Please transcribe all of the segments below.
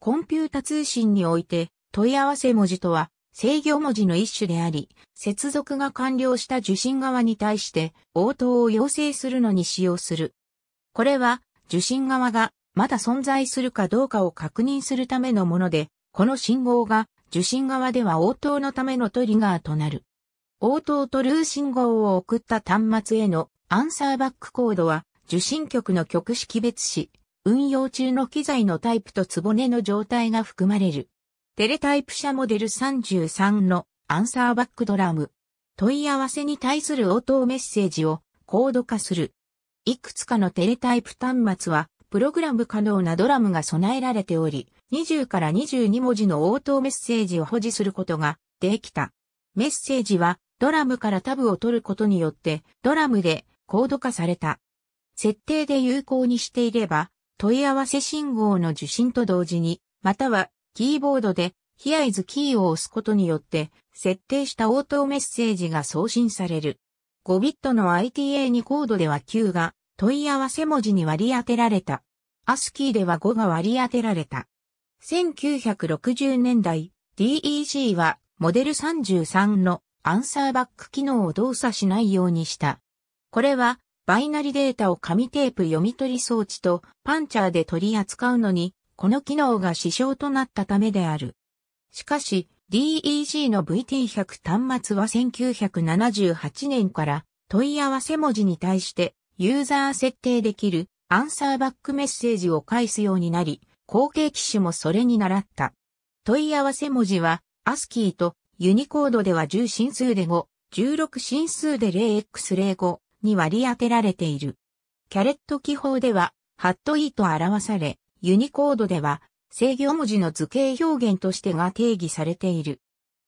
コンピュータ通信において、問い合わせ文字とは、制御文字の一種であり、接続が完了した受信側に対して応答を要請するのに使用する。これは、受信側がまだ存在するかどうかを確認するためのもので、この信号が受信側では応答のためのトリガーとなる。応答とルー信号を送った端末へのアンサーバックコードは受信局の局識別紙。運用中の機材のタイプとつぼねの状態が含まれる。テレタイプ社モデル33のアンサーバックドラム。問い合わせに対する応答メッセージをコード化する。いくつかのテレタイプ端末はプログラム可能なドラムが備えられており、20から22文字の応答メッセージを保持することができた。メッセージはドラムからタブを取ることによってドラムでコード化された。設定で有効にしていれば問い合わせ信号の受信と同時に、またはキーボードでヒアイズキーを押すことによって、設定した応答メッセージが送信される。5ビットの ITA2 コードでは9が問い合わせ文字に割り当てられた。ASCII では5が割り当てられた。1960年代、DEC はモデル33のアンサーバック機能を動作しないようにした。これはバイナリデータを紙テープ読み取り装置とパンチャーで取り扱うのに、この機能が支障となったためである。しかし、DEG の VT100 端末は1978年から問い合わせ文字に対してユーザー設定できるアンサーバックメッセージを返すようになり、後継機種もそれに習った。問い合わせ文字は ASCII とユニコードでは10進数で5、16進数で 0x05、に割り当てられている。キャレット記法では、ハット E と表され、ユニコードでは、制御文字の図形表現としてが定義されている。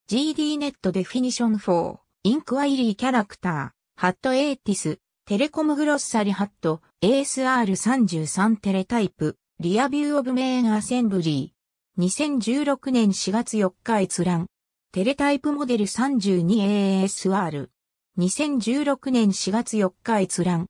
GDNet Definition 4 Inquiry Character Hat Atis テレコムグロッサリハット ASR33 テレタイプリアビューオブメインアセンブリー2016年4月4日閲覧テレタイプモデル 32ASR 2016年4月4日閲覧。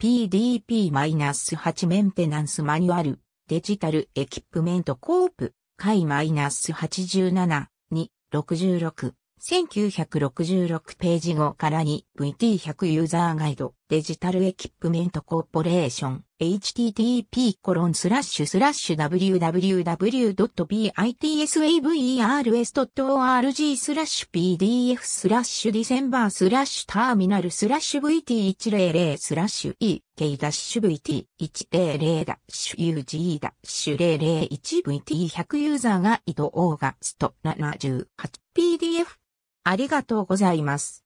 PDP-8 メンテナンスマニュアル、デジタルエキップメントコープ、回 -87、2、66。1966ページ後からに VT100 ユーザーガイドデジタルエキップメントコーポレーション http コロンスラッシュスラッシュ www.bitsavers.org スラッシュ pdf スラッシュディセンバースラッシュターミナルスラッシュ vt100 スラッシュ ek-vt100 ダッシュ ug ダッシュ 001vt100 ユーザーガイドオーガスト78 PDF ありがとうございます。